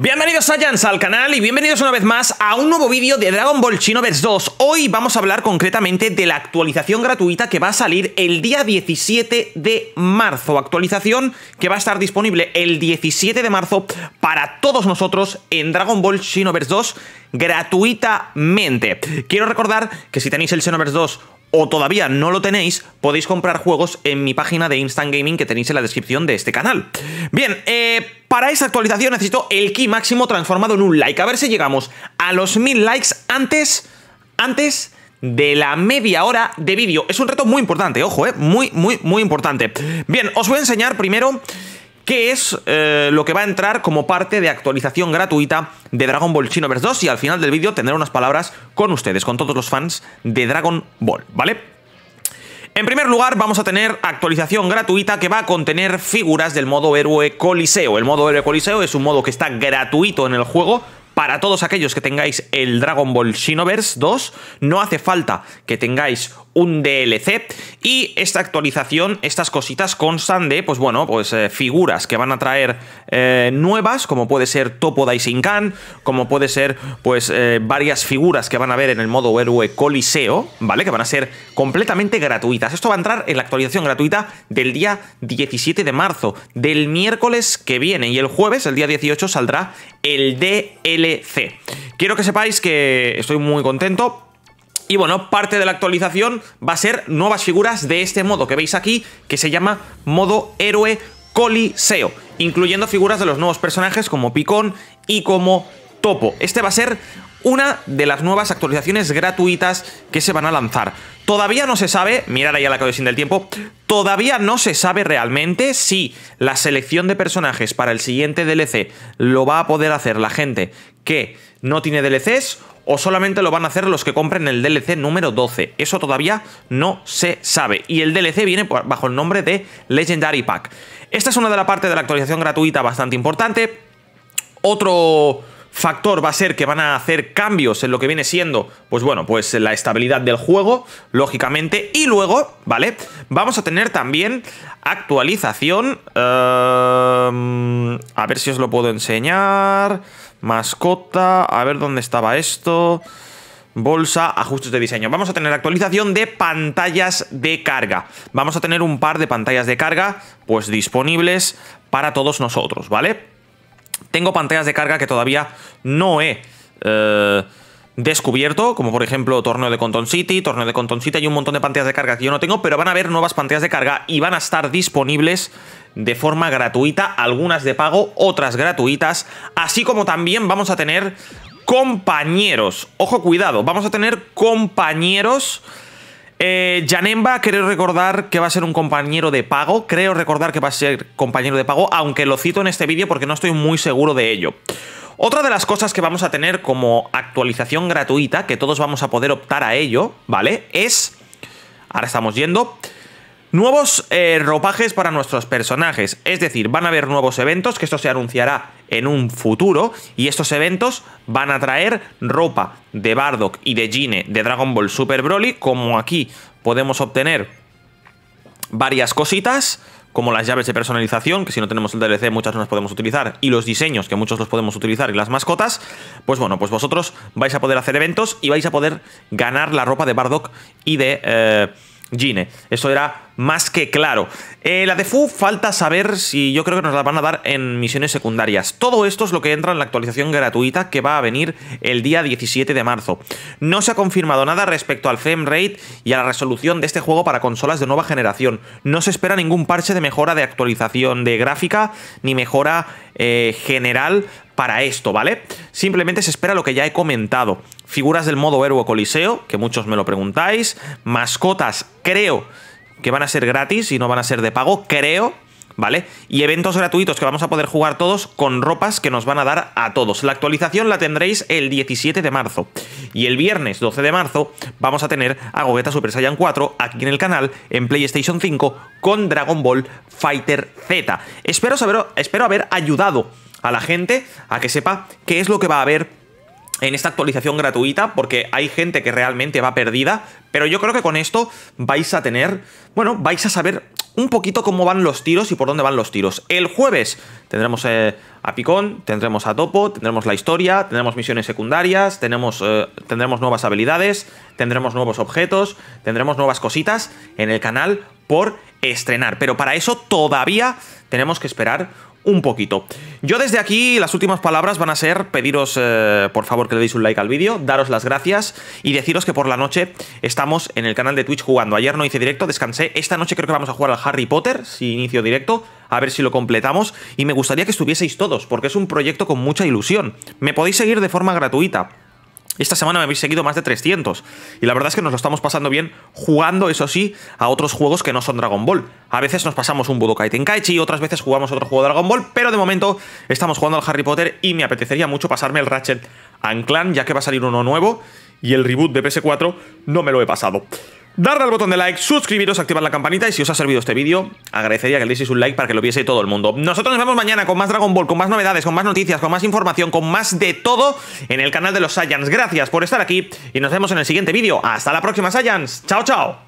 Bienvenidos Saiyans al canal y bienvenidos una vez más a un nuevo vídeo de Dragon Ball Xenoverse 2. Hoy vamos a hablar concretamente de la actualización gratuita que va a salir el día 17 de marzo. Actualización que va a estar disponible el 17 de marzo para todos nosotros en Dragon Ball Xenoverse 2 gratuitamente. Quiero recordar que si tenéis el Xenoverse 2 o todavía no lo tenéis, podéis comprar juegos en mi página de Instant Gaming que tenéis en la descripción de este canal. Bien, eh, para esa actualización necesito el key máximo transformado en un like. A ver si llegamos a los mil likes antes, antes de la media hora de vídeo. Es un reto muy importante, ojo, eh, muy, muy, muy importante. Bien, os voy a enseñar primero que es eh, lo que va a entrar como parte de actualización gratuita de Dragon Ball Xenoverse 2 y al final del vídeo tendré unas palabras con ustedes, con todos los fans de Dragon Ball, ¿vale? En primer lugar, vamos a tener actualización gratuita que va a contener figuras del modo héroe Coliseo. El modo héroe Coliseo es un modo que está gratuito en el juego, para todos aquellos que tengáis el Dragon Ball Shinoverse 2, no hace falta que tengáis un DLC y esta actualización, estas cositas constan de, pues bueno, pues eh, figuras que van a traer eh, nuevas, como puede ser Topo Daisinkan, como puede ser pues eh, varias figuras que van a ver en el modo héroe Coliseo, ¿vale? Que van a ser completamente gratuitas. Esto va a entrar en la actualización gratuita del día 17 de marzo, del miércoles que viene y el jueves, el día 18, saldrá el DLC Quiero que sepáis que estoy muy contento y bueno, parte de la actualización va a ser nuevas figuras de este modo que veis aquí, que se llama modo héroe coliseo, incluyendo figuras de los nuevos personajes como Picón y como Topo. Este va a ser una de las nuevas actualizaciones gratuitas que se van a lanzar. Todavía no se sabe, mirar ahí a la sin del tiempo, todavía no se sabe realmente si la selección de personajes para el siguiente DLC lo va a poder hacer la gente que no tiene DLCs o solamente lo van a hacer los que compren el DLC número 12. Eso todavía no se sabe. Y el DLC viene bajo el nombre de Legendary Pack. Esta es una de las partes de la actualización gratuita bastante importante. Otro factor va a ser que van a hacer cambios en lo que viene siendo, pues bueno, pues la estabilidad del juego, lógicamente. Y luego, ¿vale? Vamos a tener también actualización. Em, a ver si os lo puedo enseñar. Mascota, a ver dónde estaba esto bolsa, ajustes de diseño. Vamos a tener actualización de pantallas de carga. Vamos a tener un par de pantallas de carga pues disponibles para todos nosotros, ¿vale? Tengo pantallas de carga que todavía no he... Eh, descubierto, como por ejemplo Torneo de Conton City, Torneo de Conton City, hay un montón de pantallas de carga que yo no tengo, pero van a haber nuevas pantallas de carga y van a estar disponibles de forma gratuita, algunas de pago, otras gratuitas, así como también vamos a tener compañeros, ojo cuidado, vamos a tener compañeros eh, Janemba, creo recordar que va a ser un compañero de pago. Creo recordar que va a ser compañero de pago, aunque lo cito en este vídeo porque no estoy muy seguro de ello. Otra de las cosas que vamos a tener como actualización gratuita, que todos vamos a poder optar a ello, ¿vale? Es... Ahora estamos yendo. Nuevos eh, ropajes para nuestros personajes. Es decir, van a haber nuevos eventos, que esto se anunciará en un futuro y estos eventos van a traer ropa de Bardock y de Gine de Dragon Ball Super Broly, como aquí podemos obtener varias cositas como las llaves de personalización, que si no tenemos el DLC muchas no las podemos utilizar, y los diseños, que muchos los podemos utilizar, y las mascotas, pues bueno, pues vosotros vais a poder hacer eventos y vais a poder ganar la ropa de Bardock y de... Eh, Gine. Eso era más que claro. Eh, la de Fu falta saber si yo creo que nos la van a dar en misiones secundarias. Todo esto es lo que entra en la actualización gratuita que va a venir el día 17 de marzo. No se ha confirmado nada respecto al frame rate y a la resolución de este juego para consolas de nueva generación. No se espera ningún parche de mejora de actualización de gráfica ni mejora eh, general para esto, ¿vale? Simplemente se espera lo que ya he comentado figuras del modo héroe coliseo, que muchos me lo preguntáis, mascotas, creo que van a ser gratis y no van a ser de pago, creo, ¿vale? Y eventos gratuitos que vamos a poder jugar todos con ropas que nos van a dar a todos. La actualización la tendréis el 17 de marzo. Y el viernes 12 de marzo vamos a tener a Gogeta Super Saiyan 4 aquí en el canal, en PlayStation 5, con Dragon Ball Fighter Z. Espero, saber, espero haber ayudado a la gente a que sepa qué es lo que va a haber en esta actualización gratuita porque hay gente que realmente va perdida, pero yo creo que con esto vais a tener, bueno, vais a saber un poquito cómo van los tiros y por dónde van los tiros. El jueves tendremos eh, a Picón, tendremos a Topo, tendremos la historia, tendremos misiones secundarias, tenemos, eh, tendremos nuevas habilidades, tendremos nuevos objetos, tendremos nuevas cositas en el canal por estrenar. Pero para eso todavía tenemos que esperar un poquito. Yo desde aquí las últimas palabras van a ser pediros eh, por favor que le deis un like al vídeo, daros las gracias y deciros que por la noche estamos en el canal de Twitch jugando. Ayer no hice directo, descansé. Esta noche creo que vamos a jugar al Harry Potter, si inicio directo, a ver si lo completamos. Y me gustaría que estuvieseis todos, porque es un proyecto con mucha ilusión. Me podéis seguir de forma gratuita. Esta semana me habéis seguido más de 300. Y la verdad es que nos lo estamos pasando bien jugando, eso sí, a otros juegos que no son Dragon Ball. A veces nos pasamos un Budokai Tenkaichi, otras veces jugamos otro juego de Dragon Ball, pero de momento estamos jugando al Harry Potter y me apetecería mucho pasarme el Ratchet and ya que va a salir uno nuevo y el reboot de PS4 no me lo he pasado darle al botón de like, suscribiros, activar la campanita y si os ha servido este vídeo, agradecería que le dieseis un like para que lo viese todo el mundo. Nosotros nos vemos mañana con más Dragon Ball, con más novedades, con más noticias, con más información, con más de todo en el canal de los Saiyans. Gracias por estar aquí y nos vemos en el siguiente vídeo. Hasta la próxima, Saiyans. Chao, chao.